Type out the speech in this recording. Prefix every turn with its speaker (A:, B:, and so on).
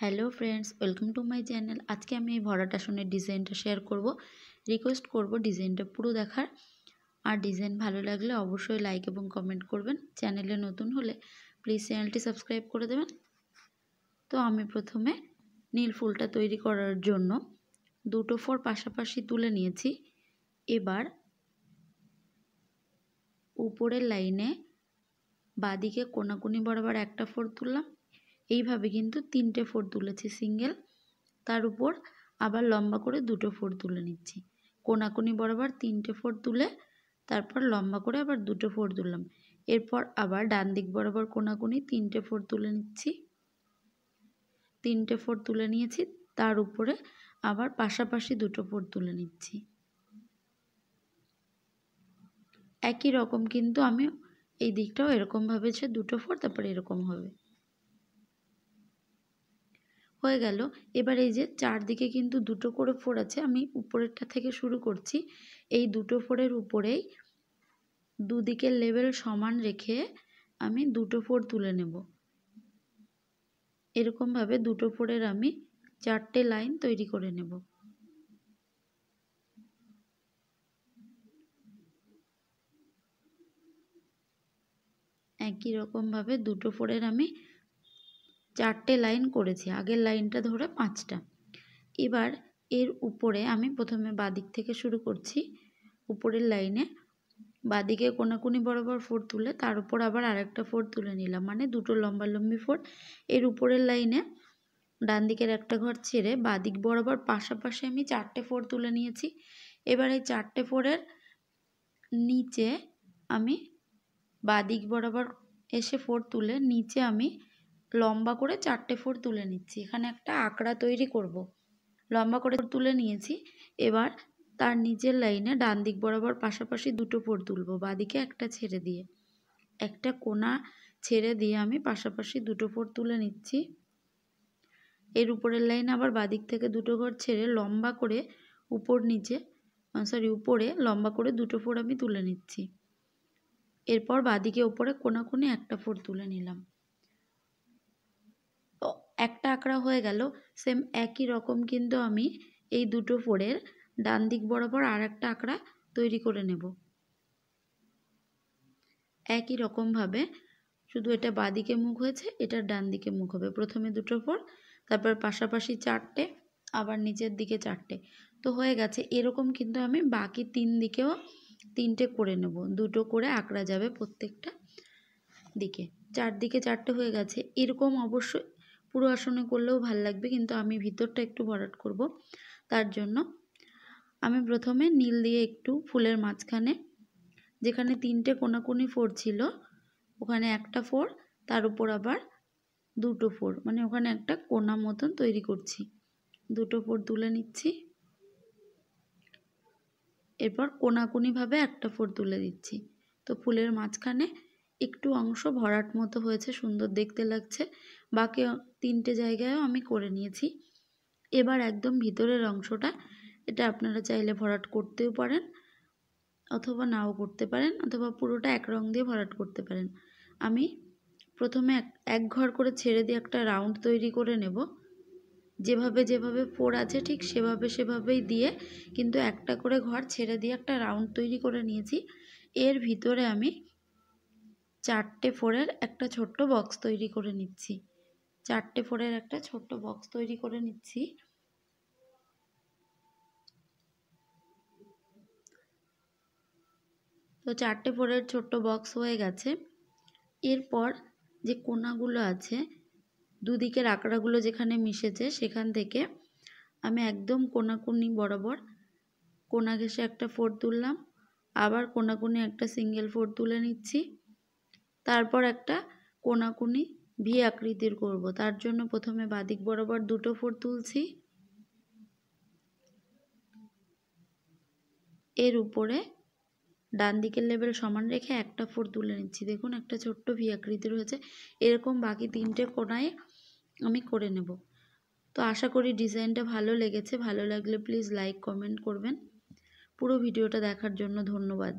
A: Hello friends welcome to my channel আজকে আমি এই ভরাটা শুনে ডিজাইনটা শেয়ার করব রিকোয়েস্ট করব ডিজাইনটা পুরো দেখার আর ডিজাইন ভালো লাগলে অবশ্যই লাইক এবং কমেন্ট করবেন চ্যানেলে নতুন হলে প্লিজ চ্যানেলটি সাবস্ক্রাইব করে দেবেন তো আমি প্রথমে নীল ফুলটা তৈরি করার জন্য দুটো ফোর পাশাপাশি তুলে নিয়েছি এবার উপরের লাইনে বাদিকে কোনাকুনি বরাবর একটা ফোর তুললাম এইভাবে কিন্তু তিনটে ফোর তুলেছি সিঙ্গেল তার উপর আবার লম্বা করে দুটো ফোর তুলে নিচ্ছি কোনাকুনি বরাবর তিনটে ফোর তুলে তারপর লম্বা করে আবার দুটো ফোর তুললাম এরপর আবার ডান দিক বরাবর কোনাকুনি তিনটে ফোর তুলে নিচ্ছি তিনটে ফোর তুলে নিয়েছি তার উপরে আবার পাশাপাশি দুটো ফোর তুলে নিচ্ছি একই রকম কিন্তু আমি এই দিকটাও এরকমভাবে সে দুটো ফোর তারপরে এরকম হবে হয়ে গেল এবার এই যে চারদিকে কিন্তু দুটো করে ফোর আছে আমি উপরেরটা থেকে শুরু করছি এই দুটো ফোরের উপরেই দুদিকের লেভেল সমান রেখে আমি দুটো ফোর তুলে নেব এরকমভাবে দুটো ফোরের আমি চারটে লাইন তৈরি করে নেব একই রকমভাবে দুটো ফোরের আমি চারটে লাইন করেছি আগের লাইনটা ধরে পাঁচটা এবার এর উপরে আমি প্রথমে বাদিক থেকে শুরু করছি উপরের লাইনে বাদিকে কোনাকুনি বরাবর ফোর তুলে তার উপর আবার আরেকটা ফোর তুলে নিলাম মানে দুটো লম্বা লম্বি ফোর এর উপরের লাইনে ডান দিকের একটা ঘর ছেড়ে বাদিক বরাবর পাশাপাশি আমি চারটে ফোর তুলে নিয়েছি এবার এই চারটে ফোরের নিচে আমি বাদিক বরাবর এসে ফোর তুলে নিচে আমি লম্বা করে চারটে ফোর তুলে নিচ্ছি এখানে একটা আঁকড়া তৈরি করব। লম্বা করে তুলে নিয়েছি এবার তার নিজের লাইনে ডান দিক বরাবর পাশাপাশি দুটো ফোর তুলব বাদিকে একটা ছেড়ে দিয়ে একটা কোনা ছেড়ে দিয়ে আমি পাশাপাশি দুটো ফোর তুলে নিচ্ছি এর উপরের লাইন আবার বাদিক থেকে দুটো ঘর ছেড়ে লম্বা করে উপর নিচে সরি উপরে লম্বা করে দুটো ফোর আমি তুলে নিচ্ছি এরপর বাদিকে ওপরে কোনা কোনে একটা ফোর তুলে নিলাম একটা আঁকড়া হয়ে গেল সেম একই রকম কিন্তু আমি এই দুটো ফোড়ের ডান দিক বরাবর আর একটা আঁকড়া তৈরি করে নেব একই রকমভাবে শুধু এটা বাদিকে মুখ হয়েছে এটার ডান দিকে মুখ হবে প্রথমে দুটো ফোর তারপর পাশাপাশি চারটে আবার নিচের দিকে চারটে তো হয়ে গেছে এরকম কিন্তু আমি বাকি তিন দিকেও তিনটে করে নেব দুটো করে আঁকড়া যাবে প্রত্যেকটা দিকে চারদিকে চারটে হয়ে গেছে এরকম অবশ্য পুরো আসনে করলেও ভাল লাগবে কিন্তু আমি ভিতরটা একটু ভরাট করব তার জন্য আমি প্রথমে নীল দিয়ে একটু ফুলের মাঝখানে যেখানে তিনটে কোনাকুনি ফোর ছিল ওখানে একটা ফোর তার উপর আবার দুটো ফোর মানে ওখানে একটা কোনা মতন তৈরি করছি দুটো ফোর তুলে নিচ্ছি এরপর কোনাকুনিভাবে একটা ফোর তুলে দিচ্ছি তো ফুলের মাঝখানে একটু অংশ ভরাট মতো হয়েছে সুন্দর দেখতে লাগছে বাকি তিনটে জায়গায়ও আমি করে নিয়েছি এবার একদম ভিতরের অংশটা এটা আপনারা চাইলে ভরাট করতেও পারেন অথবা নাও করতে পারেন অথবা পুরোটা এক রং দিয়ে ভরাট করতে পারেন আমি প্রথমে এক ঘর করে ছেড়ে দিয়ে একটা রাউন্ড তৈরি করে নেব যেভাবে যেভাবে ফোর আছে ঠিক সেভাবে সেভাবেই দিয়ে কিন্তু একটা করে ঘর ছেড়ে দিয়ে একটা রাউন্ড তৈরি করে নিয়েছি এর ভিতরে আমি চারটে ফোরের একটা ছোট্ট বক্স তৈরি করে নিচ্ছি চারটে ফোরের একটা ছোট্ট বক্স তৈরি করে নিচ্ছি তো চারটে ফোরের ছোট্ট বক্স হয়ে গেছে এরপর যে কোনাগুলো আছে দুদিকের আঁকড়াগুলো যেখানে মিশেছে সেখান থেকে আমি একদম কোনাকুনি বরাবর কোনা ঘেসে একটা ফোর তুললাম আবার কোনাকুনি একটা সিঙ্গেল ফোর তুলে নিচ্ছি তারপর একটা কোনাকুনি ভি আকৃতির করব তার জন্য প্রথমে বাদিক বরাবর দুটো ফোর তুলছি এর উপরে ডান দিকের লেভেল সমান রেখে একটা ফোর তুলে নিচ্ছি দেখুন একটা ছোট্ট ভি আকৃতি রয়েছে এরকম বাকি তিনটে কোনায় আমি করে নেব তো আশা করি ডিজাইনটা ভালো লেগেছে ভালো লাগলে প্লিজ লাইক কমেন্ট করবেন পুরো ভিডিওটা দেখার জন্য ধন্যবাদ